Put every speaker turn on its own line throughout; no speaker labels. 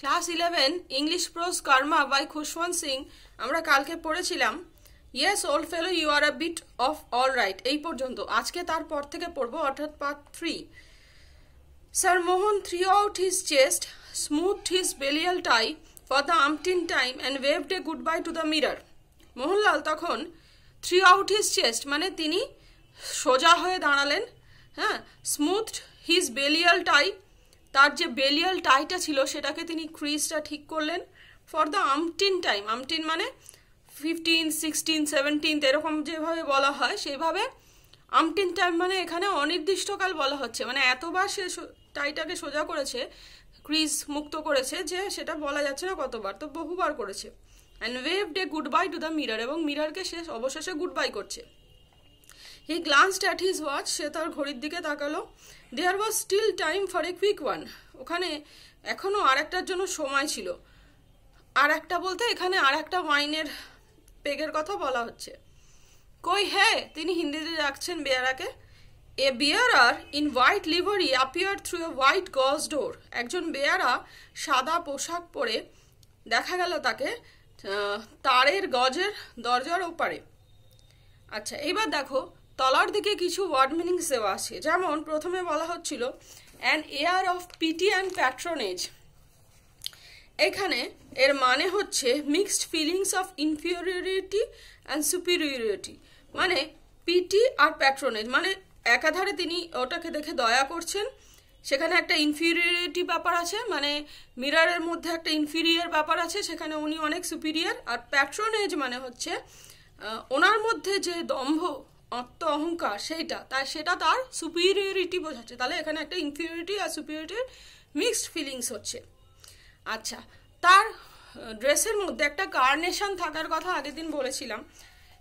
class eleven English prose Karma by Khushwant Singh আমরা কালকে পড়েছিলাম yes old fellow you are a bit of all right এই পর্যন্ত আজকে তারপর থেকে পড়ব অর্থাৎ part three sir Mohan threw out his chest smooth his Balliol tie for the umpteenth time and waved a goodbye to the mirror Mohanlal তখন threw out his chest মানে তিনি সোজা হয়ে দাঁড়ালেন হ্যাঁ স্মুথ হিজ বেলিয়াল টাই তার যে বেলিয়াল টাইটা ছিল সেটাকে তিনি ক্রিজটা ঠিক করলেন for the umpteenth time umpteenth মানে ফিফটিন সিক্সটিন সেভেন্টিন এরকম যেভাবে বলা হয় সেভাবে আমটিন টাইম মানে এখানে অনির্দিষ্টকাল বলা হচ্ছে মানে এতবার সে টাইটাকে সোজা করেছে ক্রিজ মুক্ত করেছে যে সেটা বলা যাচ্ছে না কতবার তো বহুবার করেছে and waved goodbye to the mirror এবং মিরারকে শেষ অবশেষে গুড বাই করছে he glanced at his watch সে তার ঘড়ির দিকে তাকালো there was still time for a quick one ওখানে এখনও আর একটার জন্য সময় ছিল আর একটা বলতে এখানে আর একটা ওয়াইনের পেগের কথা বলা হচ্ছে কই হ্যাঁ তিনি হিন্দিতে ডাকছেন বেয়ারাকে এ আর in white livery appear through a white gauze door একজন বেয়ারা সাদা পোশাক পরে দেখা গেল তাকে তারের গজের দরজার ওপারে আচ্ছা এইবার দেখো তলার দিকে কিছু ওয়ার্ড মিনিংস দেওয়া আছে যেমন প্রথমে বলা হচ্ছিল an air of pity and patronage এখানে এর মানে হচ্ছে mixed feelings of inferiority and superiority মানে পিটি আর প্যাট্রনেজ মানে একাধারে তিনি ওটাকে দেখে দয়া করছেন সেখানে একটা ইনফিরিয়রিটি ব্যাপার আছে মানে মিরারের মধ্যে একটা ইনফিরিয়ার ব্যাপার আছে সেখানে উনি অনেক সুপিরিয়ার আর প্যাট্রনেজ মানে হচ্ছে ওনার মধ্যে যে দম্ভ আত্ম অহংকার সেইটা তাই সেটা তার সুপিরিয়রিটি বোঝাচ্ছে তাহলে এখানে একটা ইনফিরিয়রিটি আর সুপিরিয়রিটির মিক্সড ফিলিংস হচ্ছে আচ্ছা তার ড্রেসের মধ্যে একটা কার্নেশন থাকার কথা আগের দিন বলেছিলাম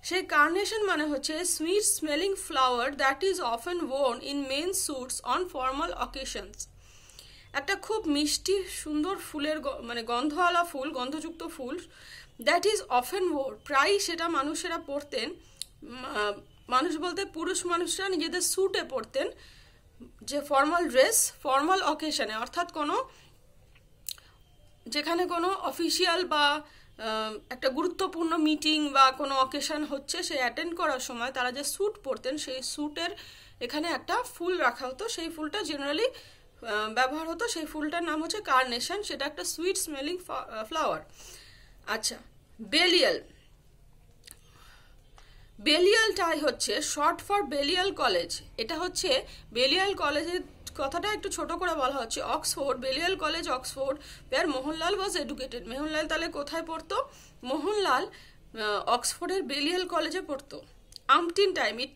সেই কার্নেশন মানে হচ্ছে sweet smelling flower that is often worn in men suits on formal occasions একটা খুব মিষ্টি সুন্দর ফুলের মানে গন্ধওয়ালা ফুল গন্ধযুক্ত ফুল দ্যাট ইজ অফেন ওর প্রায়ই সেটা মানুষেরা পরতেন মানুষ বলতে পুরুষ মানুষরা নিজেদের স্যুটে পরতেন যে ফর্মাল ড্রেস ফর্মাল অকেশনে অর্থাৎ কোনো যেখানে কোনো অফিসিয়াল বা একটা গুরুত্বপূর্ণ মিটিং বা কোনো অকেশন হচ্ছে সে অ্যাটেন্ড করার সময় তারা যে স্যুট পরতেন সেই স্যুটের এখানে একটা ফুল রাখা হতো সেই ফুলটা জেনারেলি ব্যবহার হতো সেই ফুলটার নাম হচ্ছে কার্নেশন সেটা একটা সুইট স্মেলিং ফ্লাওয়ার আচ্ছা বেলিয়াল বেলিয়াল টাই হচ্ছে শর্ট ফর বেলিয়াল কলেজ এটা হচ্ছে বেলিয়াল কলেজের কথাটা একটু ছোট করে বলা হচ্ছে Oxford Balliol College Oxford where Mohanlal was educated Mohanlal তাহলে কোথায় পড়তো মোহনলাল অক্সফোর্ডের বেলিয়াল কলেজে পড়তো umpteen time it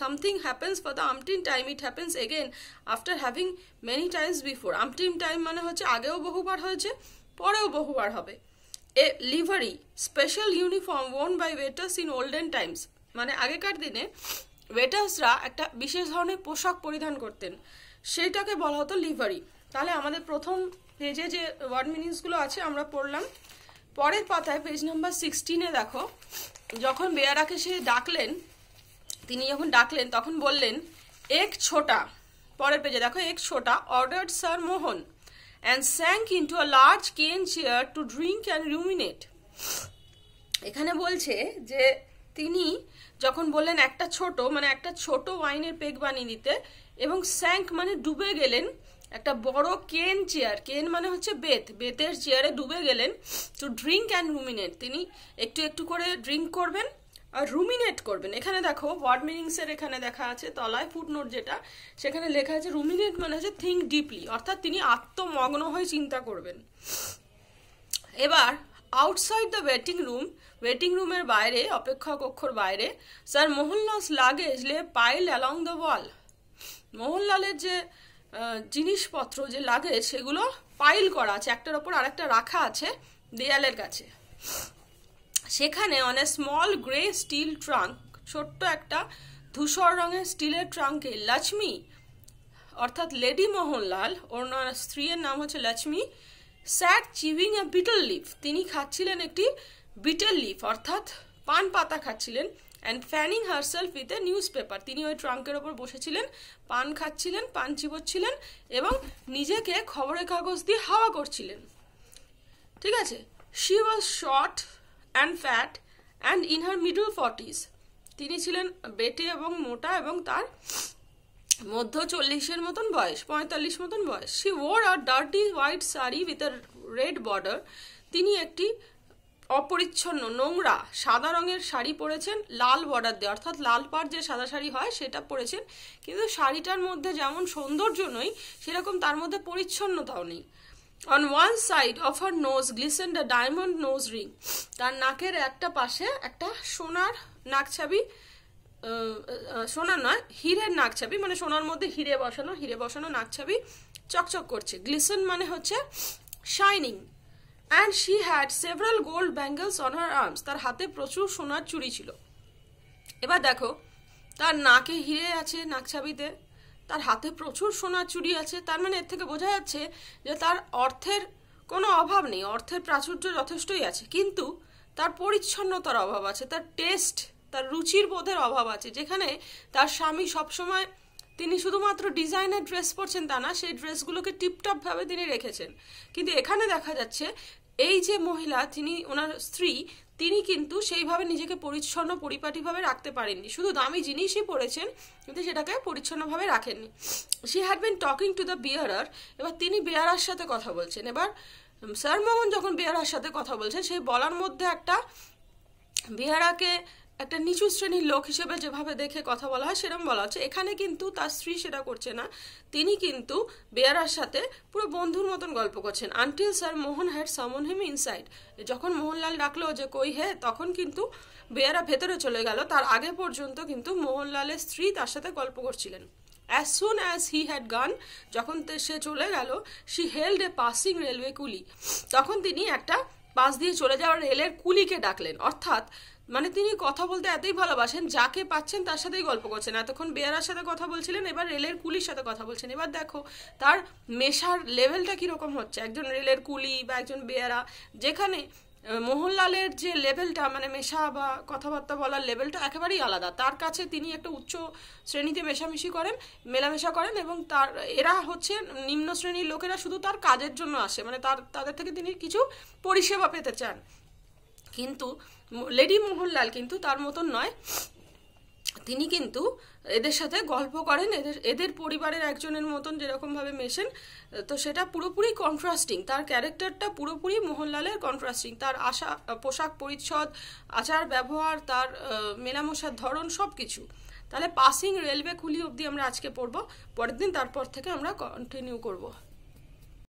something happens for the umpteenth time it happens again after having many times before umpteenth time মানে হচ্ছে আগেও বহুবার হয়েছে পরেও বহুবার হবে a livery special uniform worn by waiters in olden times মানে আগেকার দিনে ওয়েটার্সরা একটা বিশেষ ধরনের পোশাক পরিধান করতেন সেইটাকে বলা হতো লিভারি তাহলে আমাদের প্রথম পেজে যে ওয়ার্ড মিনিংসগুলো আছে আমরা পড়লাম পরের পাতায় পেজ নাম্বার সিক্সটিনে দেখো যখন বেয়ারাকে সে ডাকলেন তিনি যখন ডাকলেন তখন বললেন এক ছোটা পরের পেজে দেখো এক ছোটা order sir Mohan and sank into a large cane chair to drink and ruminate এখানে বলছে যে তিনি যখন বললেন একটা ছোট মানে একটা ছোট ওয়াইনের পেগ বানিয়ে দিতে এবং স্যাঙ্ক মানে ডুবে গেলেন একটা বড় কেন চেয়ার কেন মানে হচ্ছে বেত বেতের চেয়ারে ডুবে গেলেন টু ড্রিঙ্ক অ্যান্ড রুমিনেট তিনি একটু একটু করে ড্রিঙ্ক করবেন আর রুমিনেট করবেন এখানে দেখো ওয়ার্ড মিনিংসের এখানে দেখা আছে তলায় ফুটনোট যেটা সেখানে লেখা আছে রুমিনেট মানে হচ্ছে থিঙ্ক ডিপলি অর্থাৎ তিনি আত্মমগ্ন হয়ে চিন্তা করবেন এবার outside the waiting room waiting রুমের বাইরে অপেক্ষা কক্ষর বাইরে sir Mohanlal's luggage lay pile along the wall মোহনলালের যে জিনিসপত্র যে লাগেজ সেগুলো পাইল করা আছে একটার ওপর আরেকটা রাখা আছে দেয়ালের কাছে সেখানে on a small grey steel trunk ছোট্ট একটা ধূসর রঙের স্টিলের ট্রাঙ্কে লক্ষ্মী অর্থাৎ লেডি মোহনলাল ওনার স্ত্রীর নাম হচ্ছে Lakshmi sat chewing a betel leaf তিনি খাচ্ছিলেন একটি বিটল লিফ অর্থাৎ পান পাতা খাচ্ছিলেন and fanning herself with a newspaper তিনি ওই ট্রাঙ্কের ওপর বসেছিলেন পান খাচ্ছিলেন পান চিবোচ্ছিলেন এবং নিজেকে খবরের কাগজ দিয়ে হাওয়া করছিলেন ঠিক আছে she was short and fat and in her middle forties তিনি ছিলেন বেটে এবং মোটা এবং তার মধ্য চল্লিশের মতন বয়স পঁয়তাল্লিশ মতন বয়স she wore a dirty white sari with a red border তিনি একটি অপরিচ্ছন্ন নোংরা সাদা রঙের শাড়ি পরেছেন লাল বর্ডার দিয়ে অর্থাৎ লাল পাড় যে সাদা শাড়ি হয় সেটা পরেছেন কিন্তু শাড়িটার মধ্যে যেমন সৌন্দর্য নই সেরকম তার মধ্যে পরিচ্ছন্নতাও নেই on one side of her nose glistened the diamond nose ring তার নাকের একটা পাশে একটা সোনার নাকছাবি সোনার নয় হীরের নাকছাবি মানে সোনার মধ্যে হীরে বসানো হীরে বসানো নাকছাবি চকচক করছে গ্লিসেন মানে হচ্ছে shining and she had several gold bangles on her arms তার হাতে প্রচুর সোনার চুরি ছিল এবার দেখো তার নাকে হিরে আছে নাকছাবিতে তার হাতে প্রচুর সোনা চুরি আছে তার মানে এর থেকে বোঝা যাচ্ছে যে তার অর্থের কোনো অভাব নেই অর্থের প্রাচুর্য যথেষ্টই আছে কিন্তু তার পরিচ্ছন্নতার অভাব আছে তার টেস্ট তার রুচির বোধের অভাব আছে যেখানে তার স্বামী সবসময় তিনি শুধুমাত্র ডিজাইনের ড্রেস পরছেন তা না সেই ড্রেসগুলোকে টিপটপভাবে তিনি রেখেছেন কিন্তু এখানে দেখা যাচ্ছে এই যে মহিলা তিনি ওনার স্ত্রী তিনি কিন্তু সেইভাবে নিজেকে পরিচ্ছন্ন পরিপাটিভাবে রাখতে পারেননি শুধু দামি জিনিসই পড়েছেন কিন্তু সেটাকে পরিচ্ছন্নভাবে রাখেননি she had been talking to the bearer এবার তিনি বেয়ারার সাথে কথা বলছেন এবার স্যার মোহন যখন বেয়ারার সাথে কথা বলছেন সেই বলার মধ্যে একটা বেহারাকে একটা নিচু শ্রেণীর লোক হিসেবে যেভাবে দেখে কথা বলা হয় সেরকম বলা হচ্ছে এখানে কিন্তু তার স্ত্রী সেটা করছে না তিনি কিন্তু বেয়ারার সাথে পুরো বন্ধুর মতন গল্প করছেন আনটিল স্যার মোহন হ্যাড সামন হিম ইনসাইড যখন মোহনলাল ডাকলো যে কই হে তখন কিন্তু বেয়ারা ভেতরে চলে গেল তার আগে পর্যন্ত কিন্তু মোহনলালের স্ত্রী তার সাথে গল্প করছিলেন as soon as he had gone যখন সে চলে গেল she held a passing railway coolie তখন তিনি একটা পাশ দিয়ে চলে যাওয়া রেলের কুলিকে ডাকলেন অর্থাৎ মানে তিনি কথা বলতে এতই ভালোবাসেন যাকে পাচ্ছেন তার সাথেই গল্প করছেন এতক্ষণ বেয়ারার সাথে কথা বলছিলেন এবার রেলের কুলির সাথে কথা বলছেন এবার দেখো তার মেশার লেভেলটা কীরকম হচ্ছে একজন রেলের কুলি বা একজন বেয়ারা যেখানে মোহনলালের যে লেভেলটা মানে মেশা বা কথাবার্তা বলার লেভেলটা একেবারেই আলাদা তার কাছে তিনি একটা উচ্চ শ্রেণীতে মেশামেশি করেন মেলামেশা করেন এবং তার এরা হচ্ছে নিম্ন শ্রেণীর লোকেরা শুধু তার কাজের জন্য আসে মানে তার তাদের থেকে তিনি কিছু পরিষেবা পেতে চান কিন্তু লেডি মোহনলাল কিন্তু তার মতন নয় তিনি কিন্তু এদের সাথে গল্প করেন এদের এদের পরিবারের একজনের মতন যেরকমভাবে মেশেন তো সেটা পুরোপুরি কন্ট্রাস্টিং তার ক্যারেক্টারটা পুরোপুরি মোহনলালের কন্ট্রাস্টিং তার আশা পোশাক পরিচ্ছদ আচার ব্যবহার তার মেলামশার ধরন সব কিছু তাহলে পাসিং রেলওয়ে খুলি অবধি আমরা আজকে পড়বো পরের দিন তারপর থেকে আমরা কন্টিনিউ করবো